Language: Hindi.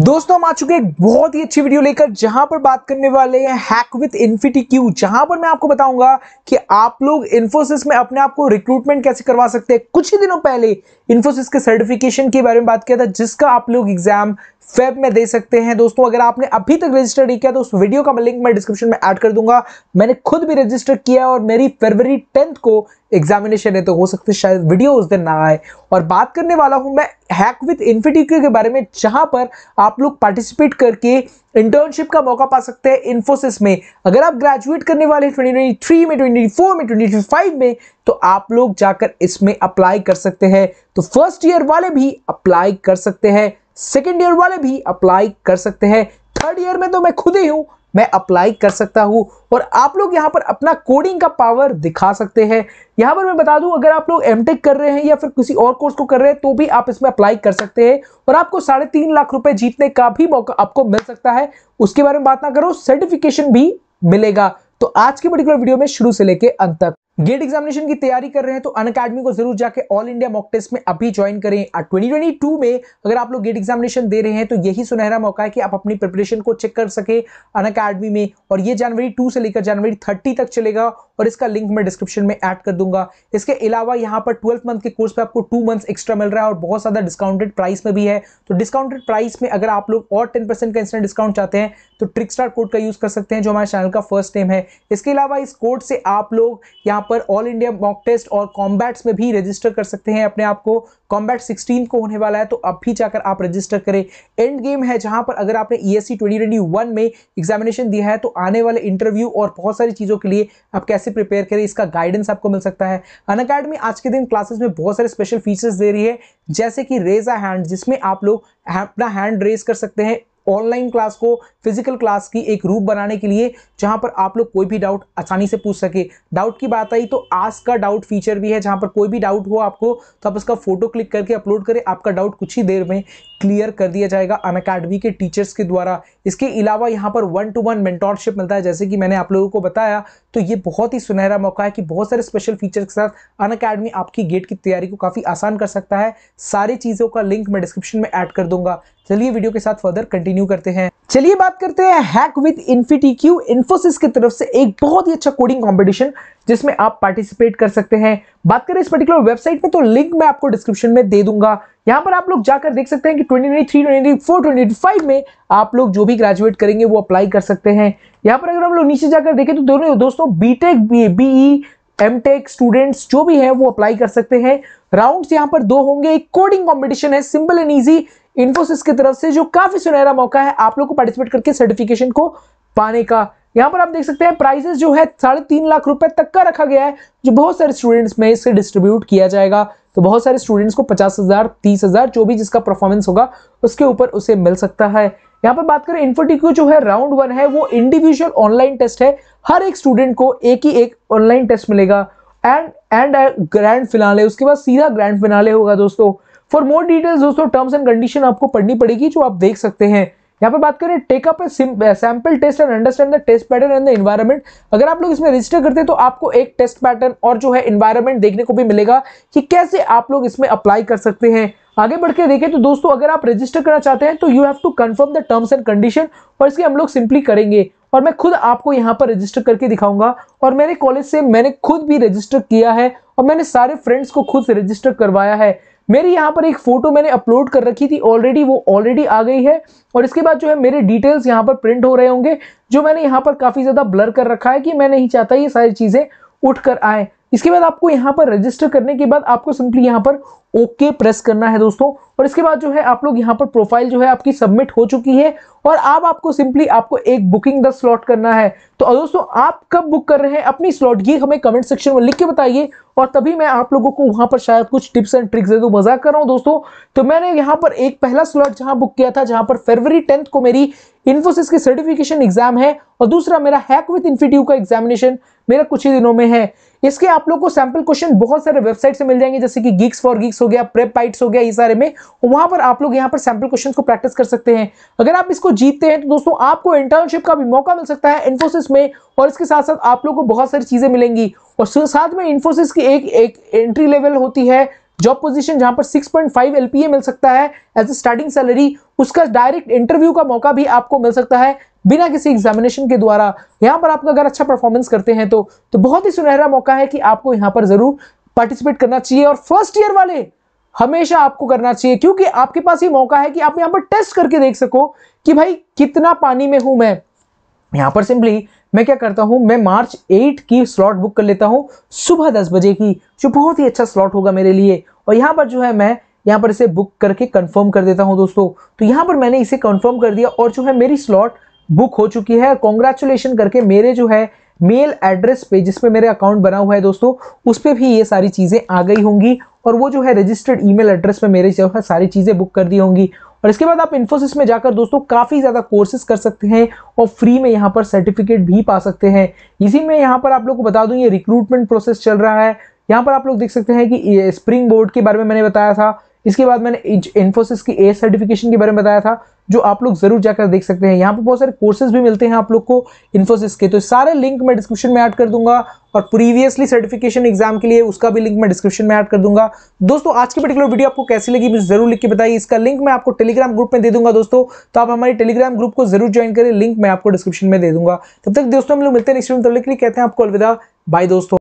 दोस्तों हम आ चुके हैं बहुत ही अच्छी वीडियो लेकर जहां पर बात करने वाले हैं हैक विद इन्फिटी क्यू जहां पर मैं आपको बताऊंगा कि आप लोग इन्फोसिस में अपने आप को रिक्रूटमेंट कैसे करवा सकते हैं कुछ ही दिनों पहले इन्फोसिस के सर्टिफिकेशन के बारे में बात किया था जिसका आप लोग एग्जाम फेब में दे सकते हैं दोस्तों अगर आपने अभी तक रजिस्टर नहीं किया तो उस वीडियो का लिंक मैं डिस्क्रिप्शन में ऐड कर दूंगा मैंने खुद भी रजिस्टर किया और मेरी फरवरी टेंथ को एग्जामिनेशन है तो हो सकता है शायद वीडियो उस दिन ना आए और बात करने वाला हूं मैं हैक विद इन्फिटिक्यू के बारे में जहां पर आप लोग पार्टिसिपेट करके इंटर्नशिप का मौका पा सकते हैं इन्फोसिस में अगर आप ग्रेजुएट करने वाले ट्वेंटी थ्री में ट्वेंटी फोर में ट्वेंटी फाइव में तो आप लोग जाकर इसमें अप्लाई कर सकते हैं तो फर्स्ट ईयर वाले भी अप्लाई कर सकते हैं सेकेंड ईयर वाले भी अप्लाई कर सकते हैं थर्ड ईयर में तो मैं खुद ही हूँ मैं अप्लाई कर सकता हूँ और आप लोग यहाँ पर अपना कोडिंग का पावर दिखा सकते हैं यहाँ पर मैं बता दूँ अगर आप लोग एम कर रहे हैं या फिर किसी और कोर्स को कर रहे हैं तो भी आप इसमें अप्लाई कर सकते हैं और आपको साढ़े तीन लाख रुपए जीतने का भी मौका आपको मिल सकता है उसके बारे में बात ना करो सर्टिफिकेशन भी मिलेगा तो आज की पर्टिकुलर वीडियो में शुरू से लेकर अंत तक गेट एग्जामिनेशन की तैयारी कर रहे हैं तो अन अकेडमी को जरूर जाके ऑल इंडिया मॉक टेस्ट में अभी ज्वाइन करें ट्वेंटी ट्वेंटी टू में अगर आप लोग गेट एग्जामिनेशन दे रहे हैं तो यही सुनहरा मौका है कि आप अपनी प्रिपरेशन को चेक कर सके अन अकेडमी में और ये जनवरी टू से लेकर जनवरी थर्टी तक चलेगा और इसका लिंक मैं डिस्क्रिप्शन में ऐड कर दूंगा इसके अलावा यहाँ पर ट्वेल्थ मंथ के कोर्स पर आपको टू मंथ्स एक्स्ट्रा मिल रहा है और बहुत ज़्यादा डिस्काउंटेड प्राइस में भी है तो डिस्काउंटेड प्राइस में अगर आप लोग और टेन परसेंट का इंस्टेंट डिस्काउंट चाहते हैं तो ट्रिक स्टार कोड का यूज़ कर सकते हैं जो हमारे चैनल का फर्स्ट नेम है इसके अलावा इस कोड से आप लोग यहाँ पर ऑल इंडिया मॉक टेस्ट और कॉम्बैट्स में भी रजिस्टर कर सकते हैं अपने आप को कॉम्बैट सिक्सटीन को होने वाला है तो अब भी जाकर आप रजिस्टर करें एंड गेम है जहां पर अगर आपने ई e एस में एग्जामिनेशन दिया है तो आने वाले इंटरव्यू और बहुत सारी चीज़ों के लिए आप कैसे प्रिपेयर करें इसका गाइडेंस आपको मिल सकता है अन अकेडमी आज के दिन क्लासेस में बहुत सारे स्पेशल फीचर्स दे रही है जैसे कि रेज हैंड जिसमें आप लोग अपना हैंड रेज कर सकते हैं ऑनलाइन क्लास को फिजिकल क्लास की एक रूप बनाने के लिए जहां पर आप लोग कोई भी डाउट आसानी से पूछ सके डाउट की बात आई तो आज का डाउट फीचर भी है जहां पर कोई भी डाउट हो आपको तो आप उसका फोटो क्लिक करके अपलोड करें आपका डाउट कुछ ही देर में क्लियर कर दिया जाएगा अन अकेडमी के टीचर्स के द्वारा इसके अलावा यहाँ पर वन टू वन मेंटोरशिप मिलता है जैसे कि मैंने आप लोगों को बताया तो ये बहुत ही सुनहरा मौका है कि बहुत सारे स्पेशल फीचर्स के साथ अन अकेडमी आपकी गेट की तैयारी को काफ़ी आसान कर सकता है सारी चीज़ों का लिंक मैं डिस्क्रिप्शन में ऐड कर दूंगा चलिए वीडियो के साथ फर्दर कंटिन्यू करते हैं चलिए बात करते हैं हैक विद इन्फिटीक्यू इन्फोसिस की तरफ से एक बहुत ही अच्छा कोडिंग कंपटीशन जिसमें आप पार्टिसिपेट कर सकते हैं बात करें इस पर्टिकुलर वेबसाइट में तो लिंक मैं आपको डिस्क्रिप्शन में दे दूंगा यहां पर आप लोग जाकर देख सकते हैं कि ट्वेंटी 2024, 2025 में आप लोग जो भी ग्रेजुएट करेंगे वो अप्लाई कर सकते हैं यहाँ पर अगर हम लोग नीचे जाकर देखें तो दोनों दोस्तों BTech BE M tech students जो भी है वो अप्लाई कर सकते हैं राउंड्स यहां पर दो होंगे एक कोडिंग कंपटीशन है सिंपल एंड इजी इन्फोसिस की तरफ से जो काफी सुनहरा मौका है आप लोग को पार्टिसिपेट करके सर्टिफिकेशन को पाने का यहाँ पर आप देख सकते हैं प्राइजेस जो है साढ़े तीन लाख रुपए तक का रखा गया है जो बहुत सारे स्टूडेंट्स में इसे डिस्ट्रीब्यूट किया जाएगा तो बहुत सारे स्टूडेंट्स को पचास हजार तीस हजार जो भी जिसका परफॉर्मेंस होगा उसके ऊपर उसे मिल सकता है यहाँ पर बात करें इन्फोटिक्यू जो है राउंड वन है वो इंडिविजुअल ऑनलाइन टेस्ट है हर एक स्टूडेंट को एक ही एक ऑनलाइन टेस्ट मिलेगा एंड एंड ग्रैंड फिनाले उसके बाद सीधा ग्रैंड फिनाले होगा दोस्तों फॉर मोर डिटेल्स दोस्तों टर्म्स एंड कंडीशन आपको पढ़नी पड़ेगी जो आप देख सकते हैं यहाँ पर बात करें take up sample test and understand the test pattern and the environment अगर आप लोग इसमें रजिस्टर करते हैं तो आपको एक टेस्ट पैटर्न और जो है इन्वायरमेंट देखने को भी मिलेगा कि कैसे आप लोग इसमें अप्लाई कर सकते हैं आगे बढ़ के देखें तो दोस्तों अगर आप रजिस्टर करना चाहते हैं तो you have to confirm the terms and condition और इसके हम लोग सिंपली करेंगे और मैं खुद आपको यहाँ पर रजिस्टर करके दिखाऊंगा और मेरे कॉलेज से मैंने खुद भी रजिस्टर किया है और मैंने सारे फ्रेंड्स को खुद से रजिस्टर करवाया है मेरी यहाँ पर एक फ़ोटो मैंने अपलोड कर रखी थी ऑलरेडी वो ऑलरेडी आ गई है और इसके बाद जो है मेरे डिटेल्स यहाँ पर प्रिंट हो रहे होंगे जो मैंने यहाँ पर काफ़ी ज़्यादा ब्लर कर रखा है कि मैं नहीं चाहता ये सारी चीज़ें उठ कर आए इसके बाद आपको यहाँ पर रजिस्टर करने के बाद आपको सिंपली यहाँ पर ओके okay प्रेस करना है दोस्तों और इसके बाद जो है आप लोग यहाँ पर प्रोफाइल जो है आपकी सबमिट हो चुकी है और आप आपको सिंपली आपको एक बुकिंग द स्लॉट करना है तो दोस्तों आप कब बुक कर रहे हैं अपनी स्लॉट ये हमें कमेंट सेक्शन में लिख के बताइए और तभी मैं आप लोगों को वहां पर शायद कुछ टिप्स एंड ट्रिक्स दे दूँ मजाक कर रहा हूँ दोस्तों तो मैंने यहाँ पर एक पहला स्लॉट जहाँ बुक किया था जहाँ पर फरवरी टेंथ को मेरी इन्फोसिस की सर्टिफिकेशन एग्जाम है और दूसरा मेरा हैक विद इन्फिट्यू का एग्जामिनेशन मेरा कुछ ही दिनों में है इसके आप लोग को सैंपल क्वेश्चन बहुत सारे वेबसाइट से मिल जाएंगे जैसे कि गिग्स फॉर गिग्स हो गया प्रेप बाइट्स हो गया ये सारे में वहां पर आप लोग यहाँ पर सैंपल क्वेश्चन को प्रैक्टिस कर सकते हैं अगर आप इसको जीतते हैं तो दोस्तों आपको इंटर्नशिप का भी मौका मिल सकता है इन्फोसिस में और इसके साथ साथ आप लोग को बहुत सारी चीजें मिलेंगी और साथ में इन्फोसिस की एक एक एंट्री लेवल होती है जॉब पोजीशन जहां पर 6.5 एलपीए मिल सकता है एज ए स्टार्टिंग सैलरी उसका डायरेक्ट इंटरव्यू का मौका भी आपको मिल सकता है बिना किसी एग्जामिनेशन के द्वारा यहाँ पर आप अगर अच्छा परफॉर्मेंस करते हैं तो तो बहुत ही सुनहरा मौका है कि आपको यहाँ पर ज़रूर पार्टिसिपेट करना चाहिए और फर्स्ट ईयर वाले हमेशा आपको करना चाहिए क्योंकि आपके पास ये मौका है कि आप यहाँ पर टेस्ट करके देख सको कि भाई कितना पानी में हूं मैं यहाँ पर सिंपली मैं क्या करता हूँ मैं मार्च एट की स्लॉट बुक कर लेता हूँ सुबह दस बजे की जो बहुत ही अच्छा स्लॉट होगा मेरे लिए और यहाँ पर जो है मैं यहाँ पर इसे बुक करके कंफर्म कर देता हूँ दोस्तों तो यहाँ पर मैंने इसे कंफर्म कर दिया और जो है मेरी स्लॉट बुक हो चुकी है कॉन्ग्रेचुलेशन करके मेरे जो है मेल एड्रेस पे जिसपे मेरे अकाउंट बना हुआ है दोस्तों उस पर भी ये सारी चीज़ें आ गई होंगी और वो जो है रजिस्टर्ड ईमेल एड्रेस पे मेरे जो है सारी चीज़ें बुक कर दी होंगी और इसके बाद आप इन्फोसिस में जाकर दोस्तों काफ़ी ज़्यादा कोर्सेज कर सकते हैं और फ्री में यहाँ पर सर्टिफिकेट भी पा सकते हैं इसी में यहाँ पर आप लोग को बता दूँ ये रिक्रूटमेंट प्रोसेस चल रहा है यहाँ पर आप लोग देख सकते हैं कि स्प्रिंग बोर्ड के बारे में मैंने बताया था इसके बाद मैंने इन्फोसिस की ए सर्टिफिकेशन के बारे में बताया था जो आप लोग जरूर जाकर देख सकते हैं यहाँ पर बहुत सारे कोर्सेज भी मिलते हैं आप लोग को इन्फोसिस के तो सारे लिंक मैं डिस्क्रिप्शन में ऐड कर दूंगा और प्रीवियसली सर्टिफिकेशन एग्जाम के लिए उसका भी लिंक मैं डिस्क्रिप्शन में ऐड कर दूंगा दोस्तों आज की पर्टिकुलर वीडियो आपको कैसी लगी मुझे जरूर लिख के बताइए इसका लिंक मैं आपको टेलीग्राम ग्रुप में दे दूंगा दोस्तों तो आप हमारे टेलीग्राम ग्रुप को जरूर ज्वाइन करें लिंक मैं आपको डिस्क्रिप्शन में दे दूंगा तब तक दोस्तों हम लोग मिलते हैं नेक्स्ट तब लिए कहते हैं आपको अलविदा बाय दोस्तों